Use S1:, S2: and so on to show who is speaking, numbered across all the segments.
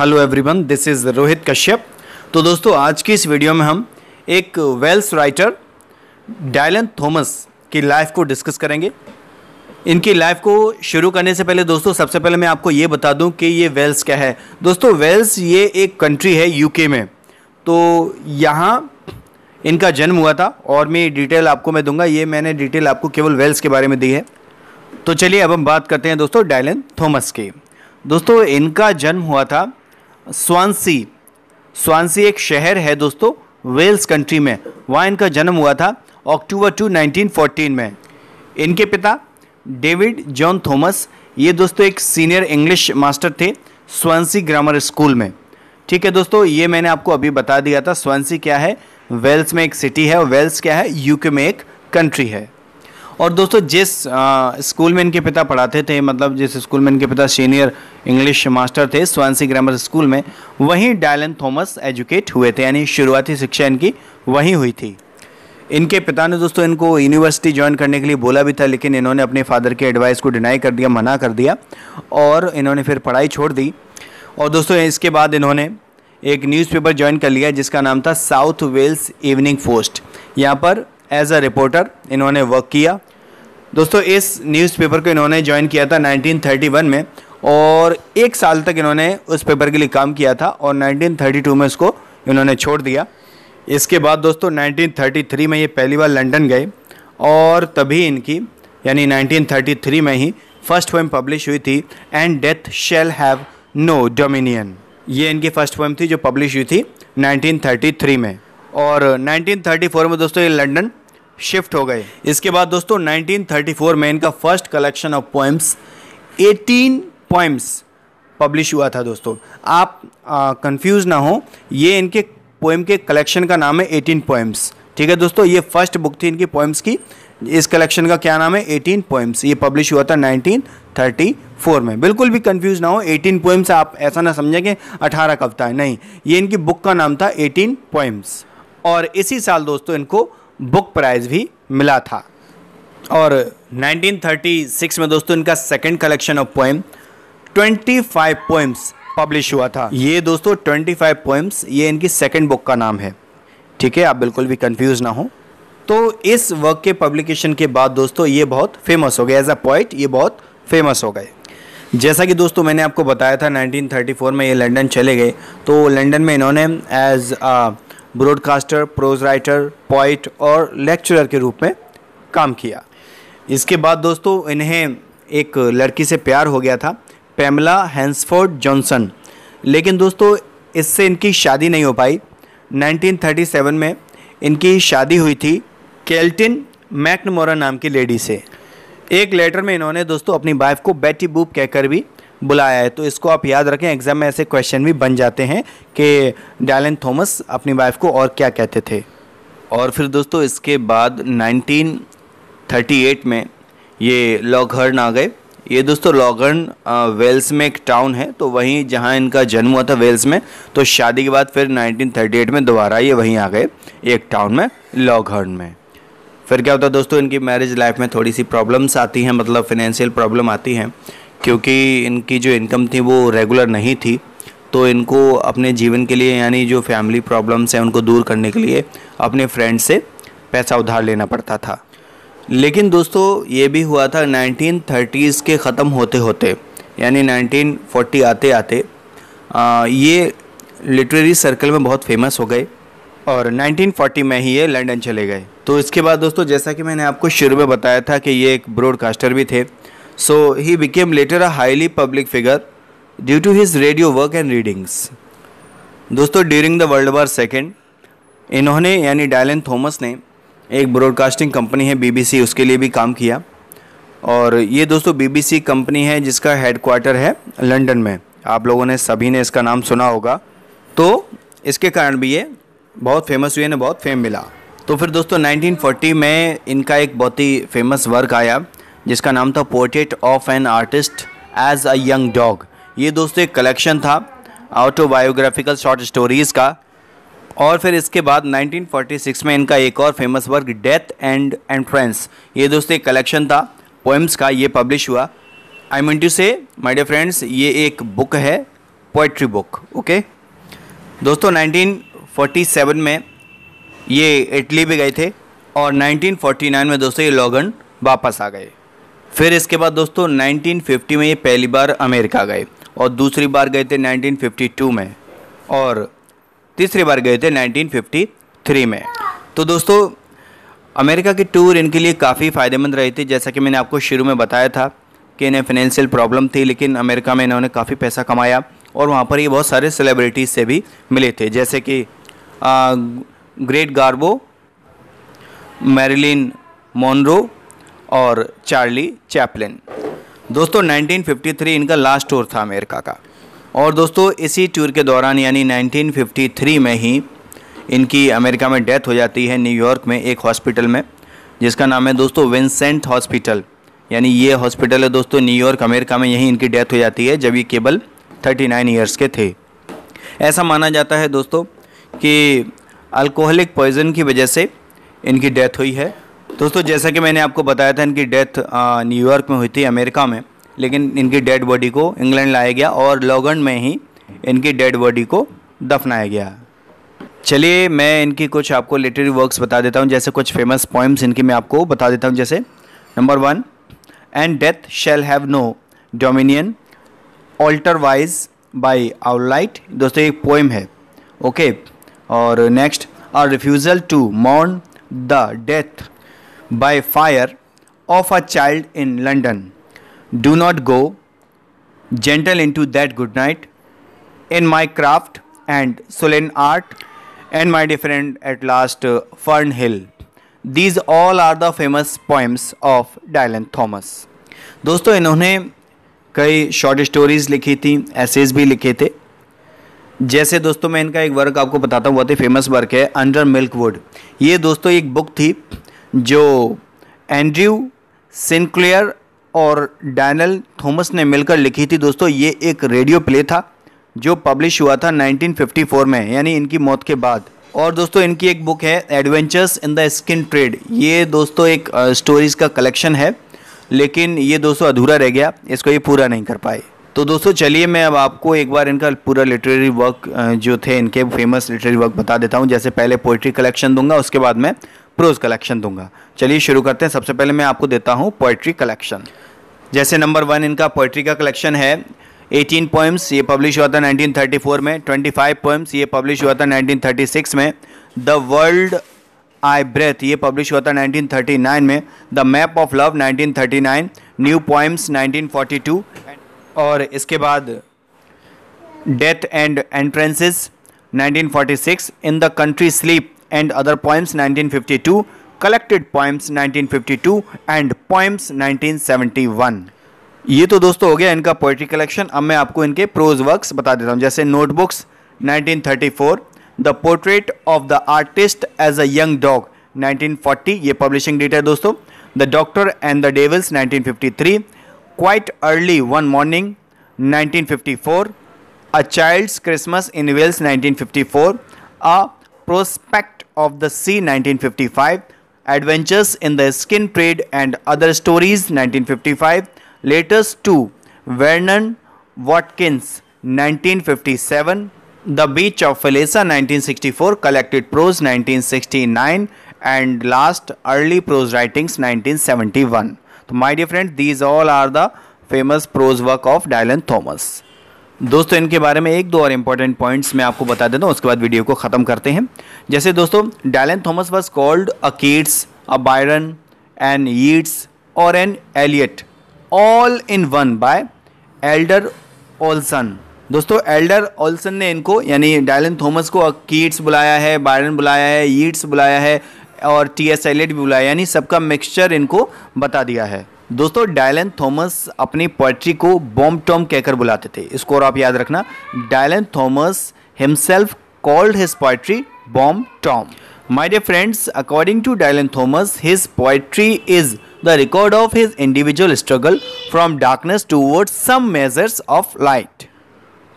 S1: Hello everyone this is Rohit Kashyap तो दोस्तों आज की इस वीडियो में हम एक वेल्स राइटर डायलन थॉमस की लाइफ को डिस्कस करेंगे इनकी लाइफ को शुरू करने से पहले दोस्तों सबसे पहले मैं आपको ये बता दूं कि ये वेल्स क्या है दोस्तों वेल्स ये एक कंट्री है यूके में तो यहाँ इनका जन्म हुआ था और मैं डिटेल आपको मैं दूंगा ये मैंने डिटेल आपको केवल वेल्स के बारे में दी है तो चलिए अब हम बात करते हैं दोस्तों डायलन थॉमस की दोस्तों इनका जन्म हुआ था स्वानसी स्वानसी एक शहर है दोस्तों वेल्स कंट्री में वहाँ इनका जन्म हुआ था अक्टूबर टू 1914 में इनके पिता डेविड जॉन थॉमस ये दोस्तों एक सीनियर इंग्लिश मास्टर थे स्वानसी ग्रामर स्कूल में ठीक है दोस्तों ये मैंने आपको अभी बता दिया था स्वानसी क्या है वेल्स में एक सिटी है और वेल्स क्या है यूके में एक कंट्री है और दोस्तों जिस स्कूल में इनके पिता पढ़ाते थे मतलब जिस स्कूल में इनके पिता सीनियर इंग्लिश मास्टर थे स्वांसी ग्रामर स्कूल में वहीं डायलन थॉमस एजुकेट हुए थे यानी शुरुआती शिक्षा इनकी वहीं हुई थी इनके पिता ने दोस्तों इनको यूनिवर्सिटी ज्वाइन करने के लिए बोला भी था लेकिन इन्होंने अपने फादर के एडवाइस को डिनाई कर दिया मना कर दिया और इन्होंने फिर पढ़ाई छोड़ दी और दोस्तों इसके बाद इन्होंने एक न्यूज़पेपर ज्वाइन कर लिया जिसका नाम था साउथ वेल्स इवनिंग पोस्ट यहाँ पर एज अ रिपोर्टर इन्होंने वर्क किया दोस्तों इस न्यूज़पेपर को इन्होंने ज्वाइन किया था 1931 में और एक साल तक इन्होंने उस पेपर के लिए काम किया था और 1932 में उसको इन्होंने छोड़ दिया इसके बाद दोस्तों 1933 में ये पहली बार लंदन गए और तभी इनकी यानी 1933 में ही फर्स्ट पोएम पब्लिश हुई थी and death shall have no dominion ये इनकी फर्स्ट पोएम थी जो पब्लिश हुई थी नाइनटीन में और नाइनटीन में दोस्तों ये लंडन शिफ्ट हो गए इसके बाद दोस्तों 1934 में इनका first collection of poems 18 poems publish हुआ था दोस्तों आप कंफ्यूज ना हो ये इनके पोएम के कलेक्शन का नाम है एटीन पोएम्स ठीक है दोस्तों ये फर्स्ट बुक थी इनकी पोएम्स की इस कलेक्शन का क्या नाम है एटीन पोएम्स ये पब्लिश हुआ था 1934 में बिल्कुल भी कंफ्यूज ना हो एटीन पोएम्स आप ऐसा ना समझें कि अठारह कविताएं है नहीं ये इनकी बुक का नाम था एटीन पोएम्स और इसी साल दोस्तों इनको बुक प्राइज़ भी मिला था और 1936 में दोस्तों इनका second collection of poem 25 poems publish हुआ था ये दोस्तों 25 पोएम्स ये इनकी सेकंड बुक का नाम है ठीक है आप बिल्कुल भी कंफ्यूज ना हो तो इस वर्क के पब्लिकेशन के बाद दोस्तों ये बहुत फेमस हो गए एज अ पॉइट ये बहुत फेमस हो गए जैसा कि दोस्तों मैंने आपको बताया था 1934 में ये लंदन चले गए तो लंदन में इन्होंने as broadcaster prose writer poet और लेक्चरर के रूप में काम किया इसके बाद दोस्तों इन्हें एक लड़की से प्यार हो गया था पेमला हैंसफोर्ड जॉनसन लेकिन दोस्तों इससे इनकी शादी नहीं हो पाई 1937 में इनकी शादी हुई थी केल्टिन मैकनमोरा नाम की लेडी से एक लेटर में इन्होंने दोस्तों अपनी वाइफ को बेटी बूप कहकर भी बुलाया है तो इसको आप याद रखें एग्ज़ाम में ऐसे क्वेश्चन भी बन जाते हैं कि डैलन थॉमस अपनी वाइफ को और क्या कहते थे और फिर दोस्तों इसके बाद 1938 में ये लॉघर्न आ गए ये दोस्तों लॉगर्न वेल्स में एक टाउन है तो वहीं जहां इनका जन्म हुआ था वेल्स में तो शादी के बाद फिर 1938 में दोबारा ये वहीं आ गए एक टाउन में लॉगहर्न में फिर क्या होता है दोस्तों इनकी मैरिज लाइफ में थोड़ी सी प्रॉब्लम्स आती हैं मतलब फिनेंशियल प्रॉब्लम आती हैं क्योंकि इनकी जो इनकम थी वो रेगुलर नहीं थी तो इनको अपने जीवन के लिए यानी जो फैमिली प्रॉब्लम्स हैं उनको दूर करने के लिए अपने फ्रेंड से पैसा उधार लेना पड़ता था लेकिन दोस्तों ये भी हुआ था नाइनटीन के ख़त्म होते होते यानी 1940 आते आते आ, ये लिटरेरी सर्कल में बहुत फेमस हो गए और 1940 में ही ये लंदन चले गए तो इसके बाद दोस्तों जैसा कि मैंने आपको शुरू में बताया था कि ये एक ब्रॉडकास्टर भी थे so he became later a highly public figure due to his radio work and readings. दोस्तों during the world war second इन्होंने यानी डायलन थॉमस ने एक ब्रॉडकास्टिंग कंपनी है बीबीसी उसके लिए भी काम किया और ये दोस्तों बीबीसी कंपनी है जिसका हेडक्वार्टर है लंदन में आप लोगों ने सभी ने इसका नाम सुना होगा तो इसके कारण भी ये बहुत फेमस हुए इन्हें बहुत फेम मिला तो फिर दोस्तों 1940 में इनका एक बहुत ही फेमस वर्क आया जिसका नाम था portrait of an artist as a young dog ये दोस्तों एक कलेक्शन था ऑटोबायोग्राफिकल शॉर्ट स्टोरीज़ का और फिर इसके बाद 1946 में इनका एक और famous work death and entrance ये दोस्तों एक कलेक्शन था पोएम्स का ये पब्लिश हुआ I mean to say my dear friends ये एक बुक है पोइट्री बुक ओके दोस्तों 1947 में ये इटली भी गए थे और 1949 में दोस्तों ये लॉगन वापस आ गए फिर इसके बाद दोस्तों 1950 में ये पहली बार अमेरिका गए और दूसरी बार गए थे 1952 में और तीसरी बार गए थे 1953 में तो दोस्तों अमेरिका के टूर इनके लिए काफ़ी फ़ायदेमंद रहे थे जैसा कि मैंने आपको शुरू में बताया था कि इन्हें फाइनेंशियल प्रॉब्लम थी लेकिन अमेरिका में इन्होंने काफ़ी पैसा कमाया और वहाँ पर ये बहुत सारे सेलिब्रिटीज़ से भी मिले थे जैसे कि ग्रेट गार्बो मैरिलिन मोनरो और चार्ली चैपलिन दोस्तों 1953 इनका लास्ट टूर था अमेरिका का और दोस्तों इसी टूर के दौरान यानी 1953 में ही इनकी अमेरिका में डेथ हो जाती है न्यूयॉर्क में एक हॉस्पिटल में जिसका नाम है दोस्तों विंसेंट हॉस्पिटल यानी ये हॉस्पिटल है दोस्तों न्यूयॉर्क अमेरिका में यहीं इनकी डेथ हो जाती है जब ये केवल 39 ईयर्स के थे ऐसा माना जाता है दोस्तों कि अल्कोहलिक पॉइजन की वजह से इनकी डेथ हुई है दोस्तों जैसा कि मैंने आपको बताया था इनकी डेथ न्यूयॉर्क में हुई थी अमेरिका में लेकिन इनकी डेड बॉडी को इंग्लैंड लाया गया और लॉगन में ही इनकी डेड बॉडी को दफनाया गया चलिए मैं इनकी कुछ आपको लिटरेरी वर्क्स बता देता हूँ जैसे कुछ फेमस पोइम्स इनकी मैं आपको बता देता हूँ जैसे number one and death shall have no dominion altarwise by light दोस्तों एक पोइम है ओके okay. और next are refusal to mourn the death by fire of a child in London. Do not go gentle into that good night. In my craft and sullen art, and my different at last uh, fern hill These all are the famous poems of Dylan Thomas. dosto inhone kai short stories likhi thi essays bhi likhe the जैसे दोस्तों मैं इनका एक work आपको बताता हूँ बहुत ही फेमस वर्क है अंडर मिल्क वुड ये दोस्तों एक बुक थी जो एंड्रयू सिंक्लेयर और डैनल थॉमस ने मिलकर लिखी थी दोस्तों ये एक रेडियो प्ले था जो पब्लिश हुआ था 1954 में यानी इनकी मौत के बाद और दोस्तों इनकी एक बुक है adventures in the skin trade ये दोस्तों एक स्टोरीज़ का कलेक्शन है लेकिन ये दोस्तों अधूरा रह गया इसको ये पूरा नहीं कर पाए तो दोस्तों चलिए मैं अब आपको एक बार इनका पूरा लिटरेरी वर्क जो थे इनके फेमस लिटरेरी वर्क बता देता हूँ जैसे पहले पोइट्री कलेक्शन दूंगा उसके बाद में प्रोज कलेक्शन दूंगा चलिए शुरू करते हैं सबसे पहले मैं आपको देता हूँ पोइट्री कलेक्शन जैसे नंबर वन इनका पोइट्री का कलेक्शन है 18 पोइम्स ये पब्लिश हुआ था 1934 में 25 पोइम्स ये पब्लिश हुआ था 1936 में द वर्ल्ड आई ब्रेथ ये पब्लिश हुआ था 1939 में the map of love 1939 new poems 1942 और इसके बाद death and entrances 1946 in the country sleep and other poems 1952, collected poems 1952 and poems 1971. ये तो दोस्तों हो गया इनका पोइट्री कलेक्शन अब मैं आपको इनके प्रोज वर्क्स बता देता हूँ जैसे notebooks 1934, the portrait of the artist as a young dog 1940 ये पब्लिशिंग डेट है दोस्तों the doctor and the devils 1953, quite early one morning 1954, a child's Christmas in Wales 1954, a prospect of the Sea 1955, Adventures in the Skin Trade and Other Stories 1955, latest two, Vernon Watkins 1957, The Beach of Felisa 1964, Collected Prose 1969 and last Early Prose Writings 1971. So my dear friend, these all are the famous prose work of Dylan Thomas. दोस्तों इनके बारे में एक दो और important points मैं आपको बता देता हूँ उसके बाद वीडियो को ख़त्म करते हैं जैसे दोस्तों Dylan Thomas was called a Keats a Byron an Yeats और an Eliot all in one by Elder Olson दोस्तों एल्डर ओल्सन ने इनको यानी डायलन थॉमस को कीट्स बुलाया है बायरन बुलाया है यीट्स बुलाया है और टी एस एलियट भी बुलाया यानी सबका मिक्सचर इनको बता दिया है दोस्तों डायलन थॉमस अपनी पोइट्री को बॉम्ब टॉम कहकर बुलाते थे इसको और आप याद रखना Dylan Thomas himself called his poetry bomb tom my dear friends according to Dylan Thomas his poetry is the record of his individual struggle from darkness towards some measures of light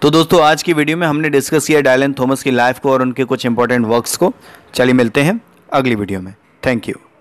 S1: तो दोस्तों आज की video में हमने discuss किया Dylan Thomas की life को और उनके कुछ इंपॉर्टेंट वर्क्स को चलिए मिलते हैं अगली वीडियो में थैंक यू